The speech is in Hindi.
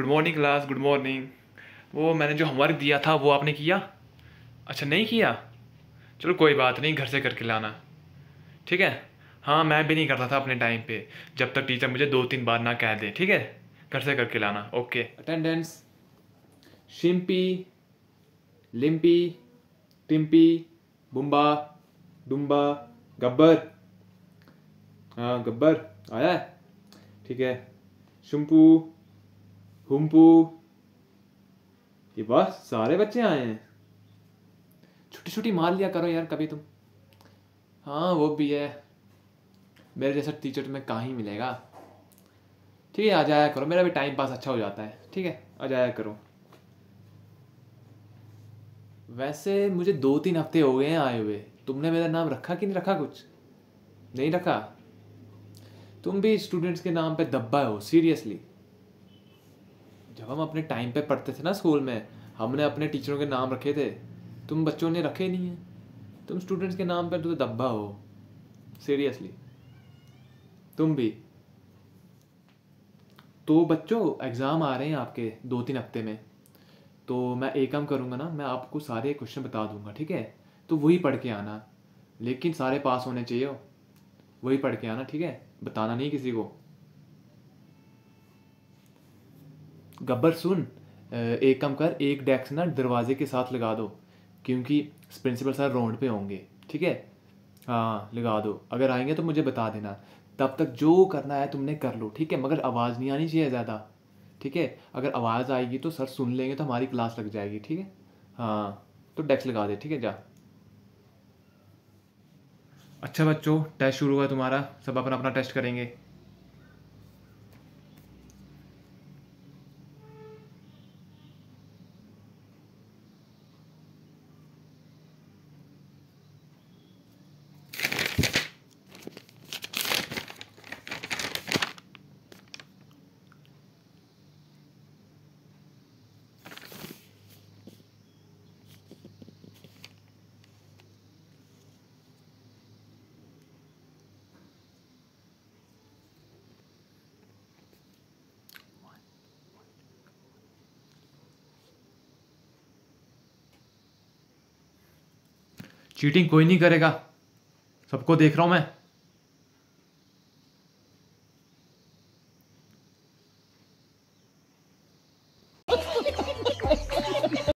good morning class good morning वो मैंने जो होमवर्क दिया था वो आपने किया अच्छा नहीं किया चलो कोई बात नहीं घर से करके लाना ठीक है हाँ मैं भी नहीं करता था अपने टाइम पे जब तक टीचर मुझे दो तीन बार ना कह दे ठीक है घर से करके लाना ओके अटेंडेंस शिम्पी लिम्पी टिम्पी बुम्बा डुम्बा गब्बर हाँ गब्बर आया ठीक है शुम्पू हुम्पू ये बस सारे बच्चे आए हैं छुट्टी छुट्टी मार लिया करो यार कभी तुम हाँ वो भी है मेरे जैसा टीचर तुम्हें कहाँ ही मिलेगा ठीक है आ जाया करो मेरा भी टाइम पास अच्छा हो जाता है ठीक है आ जाया करो वैसे मुझे दो तीन हफ्ते हो गए हैं आए हुए तुमने मेरा नाम रखा कि नहीं रखा कुछ नहीं रखा तुम भी स्टूडेंट्स के नाम पे दब्बा हो सीरियसली जब हम अपने टाइम पे पढ़ते थे ना स्कूल में हमने अपने टीचरों के नाम रखे थे तुम बच्चों ने रखे नहीं हैं तुम स्टूडेंट्स के नाम पर तो दब्बा हो सीरियसली तुम भी तो बच्चों एग्ज़ाम आ रहे हैं आपके दो तीन हफ्ते में तो मैं एक काम करूँगा ना मैं आपको सारे क्वेश्चन बता दूंगा ठीक है तो वही पढ़ के आना लेकिन सारे पास होने चाहिए हो वही पढ़ के आना ठीक है बताना नहीं किसी को गब्बर सुन एक कम कर एक डेस्क ना दरवाजे के साथ लगा दो क्योंकि प्रिंसिपल सर रोड पे होंगे ठीक है हाँ लगा दो अगर आएंगे तो मुझे बता देना तब तक जो करना है तुमने कर लो ठीक है मगर आवाज़ नहीं आनी चाहिए ज़्यादा ठीक है अगर आवाज़ आएगी तो सर सुन लेंगे तो हमारी क्लास लग जाएगी ठीक है हाँ तो डेस्क लगा दे ठीक है जा अच्छा बच्चों टेस्ट शुरू हुआ तुम्हारा सब अपना अपना टेस्ट करेंगे चीटिंग कोई नहीं करेगा सबको देख रहा हूँ मैं